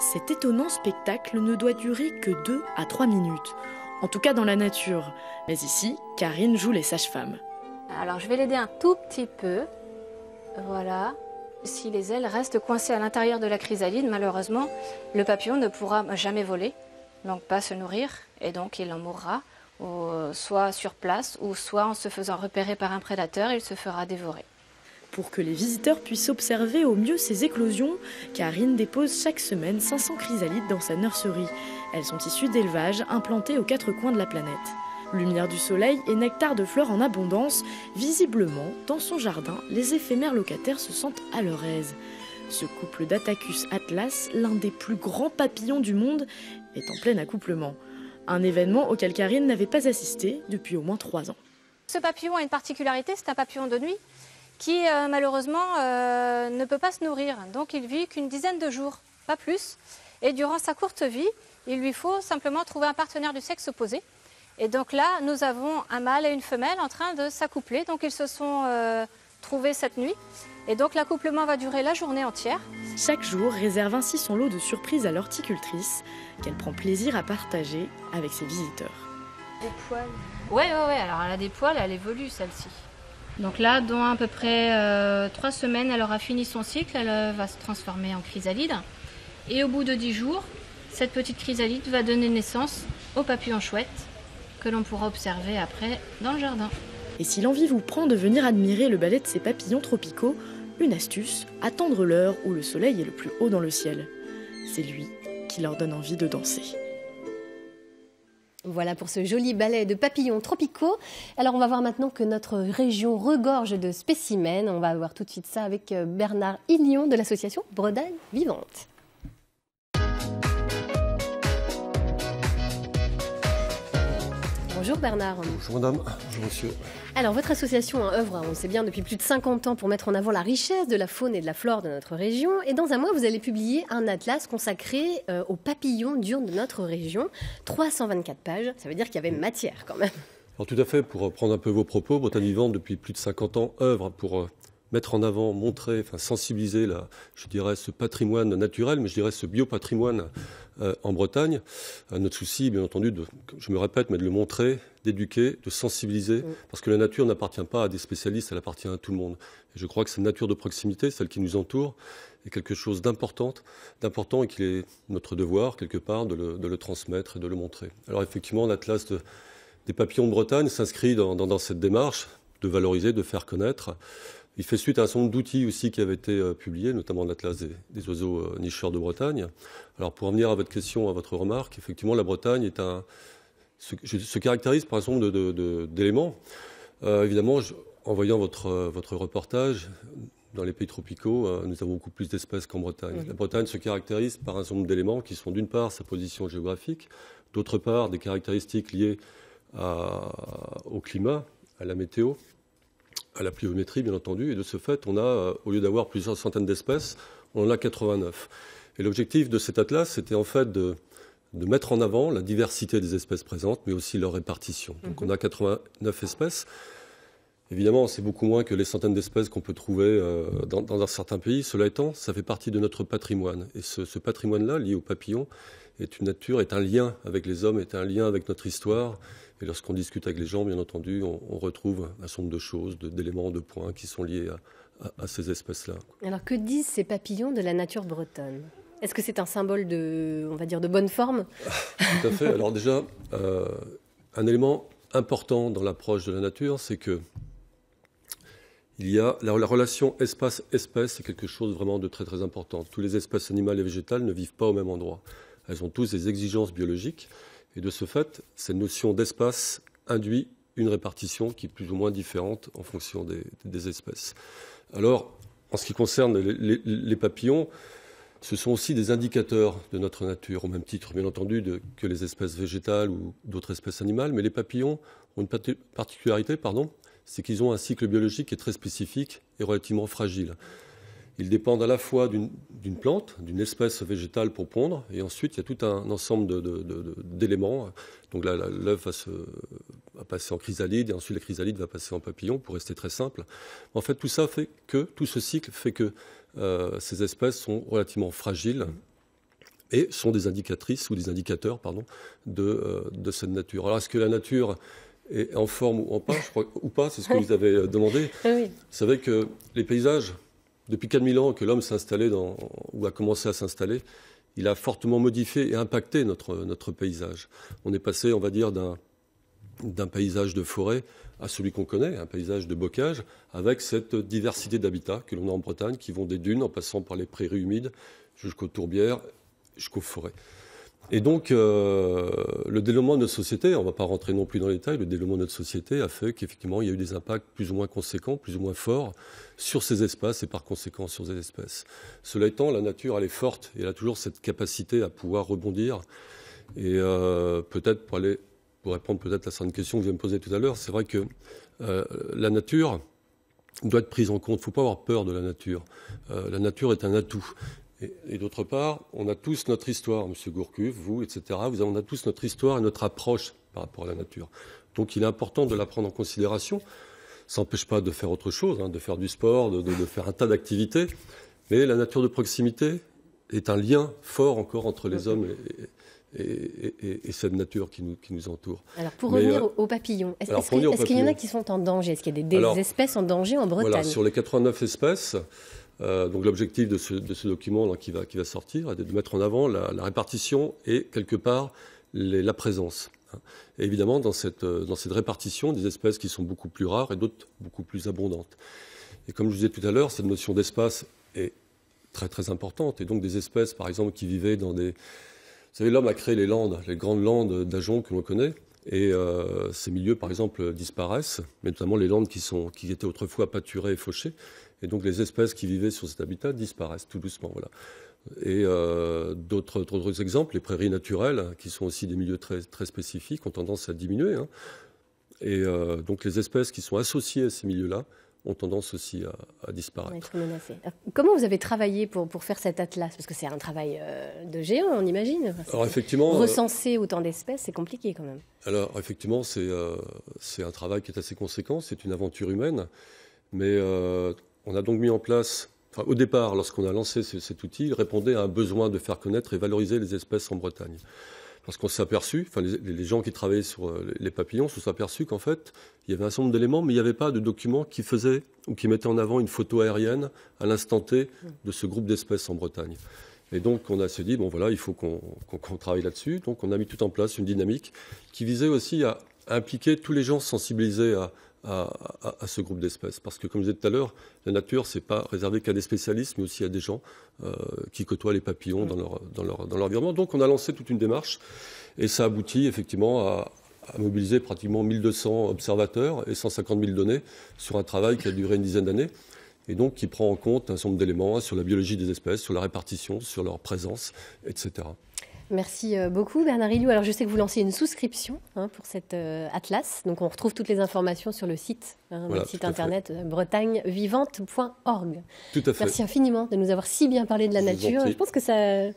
Cet étonnant spectacle ne doit durer que 2 à 3 minutes, en tout cas dans la nature. Mais ici, Karine joue les sages-femmes. Alors je vais l'aider un tout petit peu. Voilà. Si les ailes restent coincées à l'intérieur de la chrysalide, malheureusement, le papillon ne pourra jamais voler, donc pas se nourrir, et donc il en mourra, euh, soit sur place, ou soit en se faisant repérer par un prédateur, il se fera dévorer. Pour que les visiteurs puissent observer au mieux ces éclosions, Karine dépose chaque semaine 500 chrysalides dans sa nurserie. Elles sont issues d'élevages implantés aux quatre coins de la planète. Lumière du soleil et nectar de fleurs en abondance, visiblement, dans son jardin, les éphémères locataires se sentent à leur aise. Ce couple d'Atacus atlas, l'un des plus grands papillons du monde, est en plein accouplement. Un événement auquel Karine n'avait pas assisté depuis au moins trois ans. Ce papillon a une particularité, c'est un papillon de nuit qui euh, malheureusement euh, ne peut pas se nourrir. Donc il vit qu'une dizaine de jours, pas plus. Et durant sa courte vie, il lui faut simplement trouver un partenaire du sexe opposé. Et donc là, nous avons un mâle et une femelle en train de s'accoupler. Donc ils se sont euh, trouvés cette nuit. Et donc l'accouplement va durer la journée entière. Chaque jour réserve ainsi son lot de surprises à l'horticultrice, qu'elle prend plaisir à partager avec ses visiteurs. Des poils Ouais, ouais, ouais. Alors elle a des poils, elle évolue celle-ci. Donc là, dans à peu près euh, trois 3 semaines, elle aura fini son cycle, elle euh, va se transformer en chrysalide. Et au bout de 10 jours, cette petite chrysalide va donner naissance au papillon chouette que l'on pourra observer après dans le jardin. Et si l'envie vous prend de venir admirer le ballet de ces papillons tropicaux, une astuce, attendre l'heure où le soleil est le plus haut dans le ciel. C'est lui qui leur donne envie de danser. Voilà pour ce joli ballet de papillons tropicaux. Alors on va voir maintenant que notre région regorge de spécimens. On va voir tout de suite ça avec euh, Bernard Illion de l'association Bretagne Vivante. Bonjour Bernard. Bonjour madame, bonjour monsieur. Alors votre association œuvre, on sait bien, depuis plus de 50 ans pour mettre en avant la richesse de la faune et de la flore de notre région. Et dans un mois, vous allez publier un atlas consacré euh, aux papillons d'urne de notre région. 324 pages, ça veut dire qu'il y avait mm. matière quand même. Alors tout à fait, pour prendre un peu vos propos, Bretagne Vivante, depuis plus de 50 ans, œuvre pour euh, mettre en avant, montrer, enfin sensibiliser, je dirais, ce patrimoine naturel, mais je dirais ce biopatrimoine euh, en Bretagne. Euh, notre souci, bien entendu, de, je me répète, mais de le montrer, d'éduquer, de sensibiliser, mm. parce que la nature n'appartient pas à des spécialistes, elle appartient à tout le monde. Et je crois que cette nature de proximité, celle qui nous entoure, est quelque chose d'important, d'important et qu'il est notre devoir, quelque part, de le, de le transmettre et de le montrer. Alors effectivement, l'Atlas des papillons de Bretagne s'inscrit dans, dans, dans cette démarche de valoriser, de faire connaître. Il fait suite à un certain nombre d'outils aussi qui avaient été euh, publiés, notamment l'Atlas des, oiseaux euh, nicheurs de Bretagne. Alors pour revenir à votre question, à votre remarque, effectivement la Bretagne se, caractérise par un certain nombre d'éléments. Euh, évidemment, en voyant votre, reportage, dans les pays tropicaux, nous avons beaucoup plus d'espèces qu'en Bretagne. La Bretagne se caractérise par un certain nombre d'éléments qui sont d'une part sa position géographique, d'autre part des caractéristiques liées au climat, à la météo, à la pluviométrie, bien entendu. Et de ce fait, on a, euh, au lieu d'avoir plusieurs centaines d'espèces, on en a 89. Et l'objectif de cet atlas, c'était en fait de, mettre en avant la diversité des espèces présentes, mais aussi leur répartition. Donc mhm. on a 89 espèces. Évidemment, c'est beaucoup moins que les centaines d'espèces qu'on peut trouver euh, dans, dans, certain pays. Cela étant, ça fait partie de notre patrimoine. Et ce, ce patrimoine-là, lié aux papillons, est une nature, est un lien avec les hommes, est un lien avec notre histoire et lorsqu'on discute avec les gens, bien entendu, on, retrouve un certain nombre de choses, d'éléments, de, points qui sont liés à, ces espèces-là. Alors que disent ces papillons de la nature bretonne Est-ce que c'est un symbole de, on va dire, de bonne forme ah, Tout à fait. Alors déjà, euh, un élément important dans l'approche de la nature, c'est que il y a la, relation espace-espèce, c'est quelque chose vraiment de très très important. Tous les espèces animales et végétales ne vivent pas au même endroit. Elles ont tous des exigences biologiques et de ce fait, cette notion d'espace induit une répartition qui est plus ou moins différente en fonction des, espèces. Alors, en ce qui concerne les, papillons, ce sont aussi des indicateurs de notre nature, au même titre, bien entendu, que les espèces végétales ou d'autres espèces animales. Mais les papillons ont une particularité, pardon, c'est qu'ils ont un cycle biologique qui est très spécifique et relativement fragile. Ils dépendent à la fois d'une plante, d'une espèce végétale pour pondre, et ensuite il y a tout un, ensemble d'éléments. Donc l'œuf va, passer en chrysalide, et ensuite la chrysalide va passer en papillon, pour rester très simple. En fait, tout ça fait que, tout ce cycle fait que euh, ces espèces sont relativement fragiles et sont des indicatrices ou des indicateurs pardon, de, euh, cette nature. Alors est-ce que la nature est en forme ou, en pas, je crois, ou pas C'est ce que vous avez euh, demandé. Vous savez que les paysages depuis 4000 ans que l'homme s'est installé ou a commencé à s'installer, il a fortement modifié et impacté notre, notre paysage. On est passé, on va dire, d'un paysage de forêt à celui qu'on connaît, un paysage de bocage, avec cette diversité d'habitats que l'on a en Bretagne, qui vont des dunes en passant par les prairies humides jusqu'aux tourbières, jusqu'aux forêts. Et donc, euh, le développement de notre société, on ne va pas rentrer non plus dans les détails, le développement de notre société a fait qu'effectivement, il y a eu des impacts plus ou moins conséquents, plus ou moins forts sur ces espaces et par conséquent sur ces espèces. Cela étant, la nature, elle est forte et elle a toujours cette capacité à pouvoir rebondir. Et euh, peut-être pour répondre peut-être à certaines question que je avez me poser tout à l'heure, c'est vrai que euh, la nature, doit être prise en compte. Il ne faut pas avoir peur de la nature. la nature est un atout. Et, d'autre part, on a tous notre histoire, Monsieur Gourcuff, vous, etc. Vous, on a tous notre histoire et notre approche par rapport à la nature. Donc il est important de la prendre en considération. Ça n'empêche pas de faire autre chose, hein, de faire du sport, de, faire un tas d'activités. Mais la nature de proximité est un lien fort encore entre les hommes et, cette nature qui nous, entoure. Alors pour revenir euh, aux papillons, est-ce qu'il y en a qui sont en danger Est-ce qu'il y a des, espèces en danger en Bretagne Sur les 89 espèces, euh, donc l'objectif de ce, document qui, va, sortir est de mettre en avant la, répartition et quelque part la présence. Hein. évidemment, euh, dans cette, répartition, des espèces qui sont beaucoup plus rares et d'autres beaucoup plus abondantes. Et comme je vous disais tout à l'heure, cette notion d'espace est très très importante. Et donc des espèces, par exemple, qui vivaient dans des... Vous savez, l'homme a créé les landes, les grandes landes d'ajon que l'on connaît. Et euh, ces milieux, par exemple, disparaissent, mais notamment les landes qui, étaient autrefois pâturées et fauchées. Et donc les espèces qui vivaient sur cet habitat disparaissent tout doucement. Voilà. Et euh, d'autres exemples, les prairies naturelles, qui sont aussi des milieux très, spécifiques, ont tendance à diminuer. Hein. Et euh, donc les espèces qui sont associées à ces milieux-là ont tendance aussi à, disparaître. comment vous avez travaillé pour, faire cet atlas Parce que c'est un travail euh, de géant, on imagine. alors effectivement, euh, recenser autant d'espèces, c'est compliqué quand même. Alors effectivement, euh, c'est un travail qui est assez conséquent, c'est une aventure humaine. Mais on a donc mis en place, au départ, lorsqu'on a lancé cet outil, il répondait à un besoin de faire connaître et valoriser les espèces en Bretagne parce qu'on s'est aperçu, enfin les, gens qui travaillaient sur euh, les papillons se sont aperçus qu'en fait, il y avait un certain nombre d'éléments, mais il n'y avait pas de document qui faisaient ou qui mettait en avant une photo aérienne à l'instant T de ce groupe d'espèces en Bretagne. Et donc, on a se dit, bon voilà, il faut qu'on travaille là-dessus. Donc, on a mis tout en place une dynamique qui visait aussi à impliquer tous les gens sensibilisés à, à, ce groupe d'espèces. Parce que, comme je disais tout à l'heure, la nature, n'est pas réservé qu'à des spécialistes, mais aussi à des gens euh, qui côtoient les papillons dans leur, environnement. Donc, on a lancé toute une démarche et ça aboutit effectivement à, à mobiliser pratiquement 1200 observateurs et 150 000 données sur un travail qui a duré une dizaine d'années et donc qui prend en compte un certain nombre d'éléments sur la biologie des espèces, sur la répartition, sur leur présence, etc. Merci euh, beaucoup Bernard Ilou. Alors je sais que vous lancez une souscription hein, pour cet euh, atlas. Donc on retrouve toutes les informations sur le site, le hein, site internet euh, bretagnevivante.org. Tout à fait. Merci infiniment de nous avoir si bien parlé de la nature. Je pense que ça